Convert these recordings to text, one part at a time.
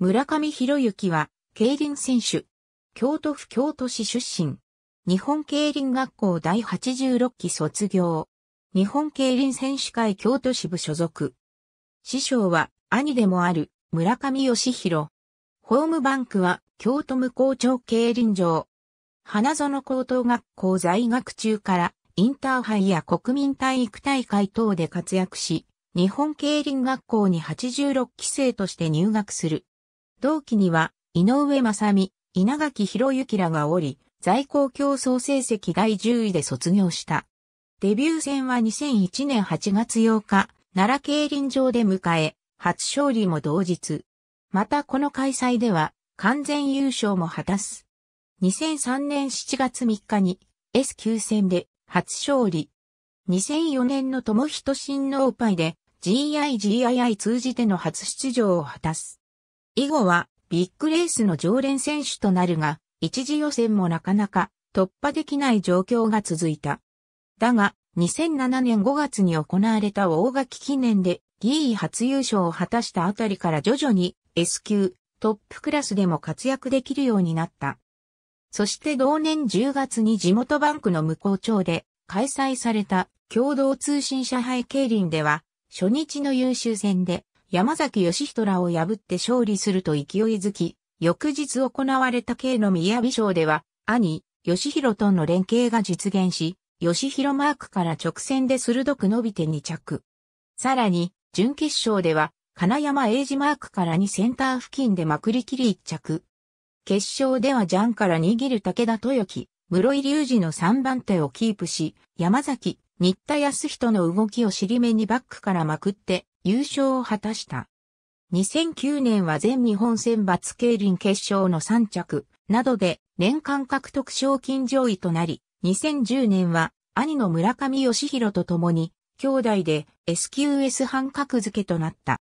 村上博之は、競輪選手。京都府京都市出身。日本競輪学校第86期卒業。日本競輪選手会京都支部所属。師匠は、兄でもある、村上義弘。ホームバンクは、京都無校長競輪場。花園高等学校在学中から、インターハイや国民体育大会等で活躍し、日本競輪学校に86期生として入学する。同期には、井上正美、稲垣博之らがおり、在校競争成績第10位で卒業した。デビュー戦は2001年8月8日、奈良競輪場で迎え、初勝利も同日。またこの開催では、完全優勝も果たす。2003年7月3日に s 級戦で初勝利。2004年の友人新親パイで GIGII 通じての初出場を果たす。以後はビッグレースの常連選手となるが、一次予選もなかなか突破できない状況が続いた。だが、2007年5月に行われた大垣記念でギー初優勝を果たしたあたりから徐々に S 級トップクラスでも活躍できるようになった。そして同年10月に地元バンクの向こう町で開催された共同通信社杯競輪では初日の優秀戦で山崎義人らを破って勝利すると勢いづき、翌日行われた慶の宮美賞では、兄、義弘との連携が実現し、義弘マークから直線で鋭く伸びて2着。さらに、準決勝では、金山英二マークから2センター付近でまくりきり1着。決勝ではジャンから握る武田豊樹、室井隆二の3番手をキープし、山崎、新田康人の動きを尻目にバックからまくって、優勝を果たした。2009年は全日本選抜競輪決勝の3着などで年間獲得賞金上位となり、2010年は兄の村上義弘と共に兄弟で SQS 半格付けとなった。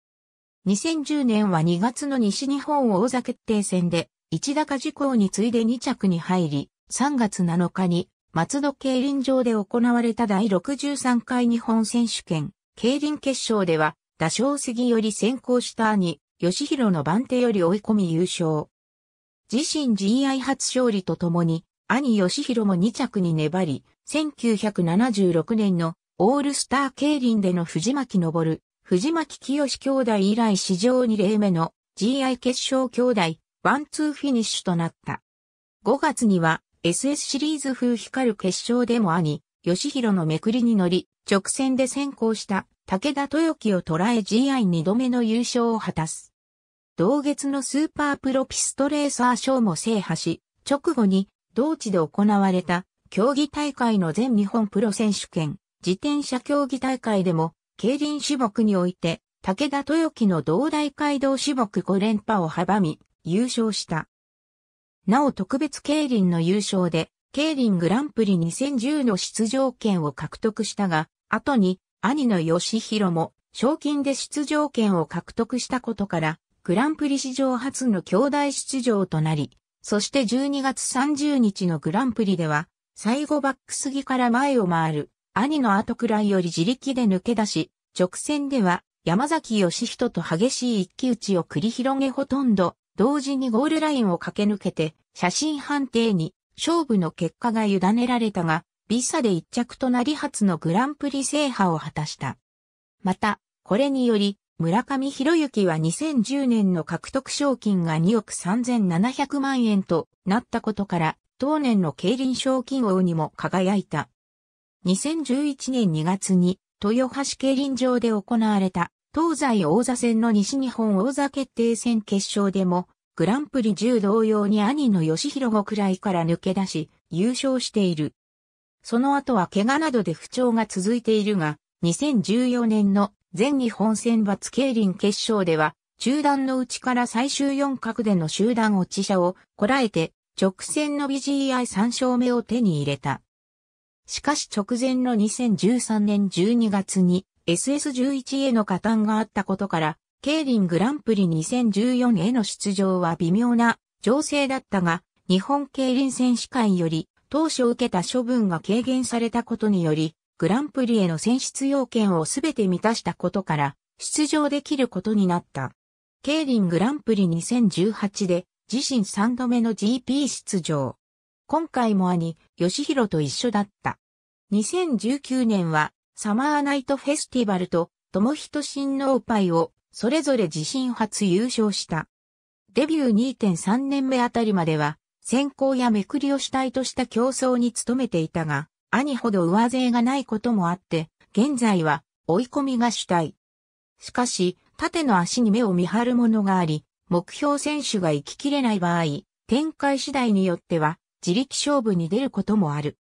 2010年は2月の西日本王座決定戦で一高事項に次いで2着に入り、3月7日に松戸競輪場で行われた第63回日本選手権競輪決勝では打賞杉より先行した兄、吉弘の番手より追い込み優勝。自身 GI 初勝利とともに、兄吉弘も2着に粘り、1976年のオールスター競輪での藤巻昇、藤巻清兄弟以来史上2例目の GI 決勝兄弟、ワンツーフィニッシュとなった。5月には SS シリーズ風光る決勝でも兄、吉弘のめくりに乗り、直線で先行した武田豊樹を捉え GI2 度目の優勝を果たす。同月のスーパープロピストレーサー賞も制覇し、直後に同地で行われた競技大会の全日本プロ選手権、自転車競技大会でも、競輪種目において、武田豊樹の同大街道種目5連覇を阻み、優勝した。なお特別競輪の優勝で、競輪グランプリ2010の出場権を獲得したが、後に兄の義弘も賞金で出場権を獲得したことから、グランプリ史上初の兄弟出場となり、そして12月30日のグランプリでは、最後バックすぎから前を回る、兄の後くらいより自力で抜け出し、直線では山崎義人と激しい一騎打ちを繰り広げほとんど、同時にゴールラインを駆け抜けて、写真判定に勝負の結果が委ねられたが、ビサで一着となり初のグランプリ制覇を果たした。また、これにより、村上博之は2010年の獲得賞金が2億3700万円となったことから、当年の競輪賞金王にも輝いた。2011年2月に、豊橋競輪場で行われた、東西王座戦の西日本王座決定戦決勝でも、グランプリ10同様に兄の吉弘5くらいから抜け出し、優勝している。その後は怪我などで不調が続いているが、2014年の全日本選抜競輪決勝では、中段の内から最終四角での集団落ち者をこらえて、直線の BGI3 勝目を手に入れた。しかし直前の2013年12月に SS11 への加担があったことから、競輪グランプリ2014への出場は微妙な情勢だったが、日本競輪選手会より当初受けた処分が軽減されたことにより、グランプリへの選出要件をすべて満たしたことから、出場できることになった。ケイリングランプリ2018で、自身3度目の GP 出場。今回も兄、吉弘と一緒だった。2019年は、サマーナイトフェスティバルと、友人新王イを、それぞれ自身初優勝した。デビュー2.3年目あたりまでは、先行やめくりを主体とした競争に努めていたが、兄ほど上背がないこともあって、現在は追い込みが主体。しかし、縦の足に目を見張るものがあり、目標選手が行ききれない場合、展開次第によっては自力勝負に出ることもある。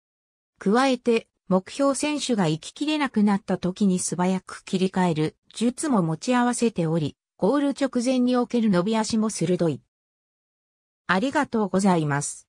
加えて、目標選手が行ききれなくなった時に素早く切り替える術も持ち合わせており、ゴール直前における伸び足も鋭い。ありがとうございます。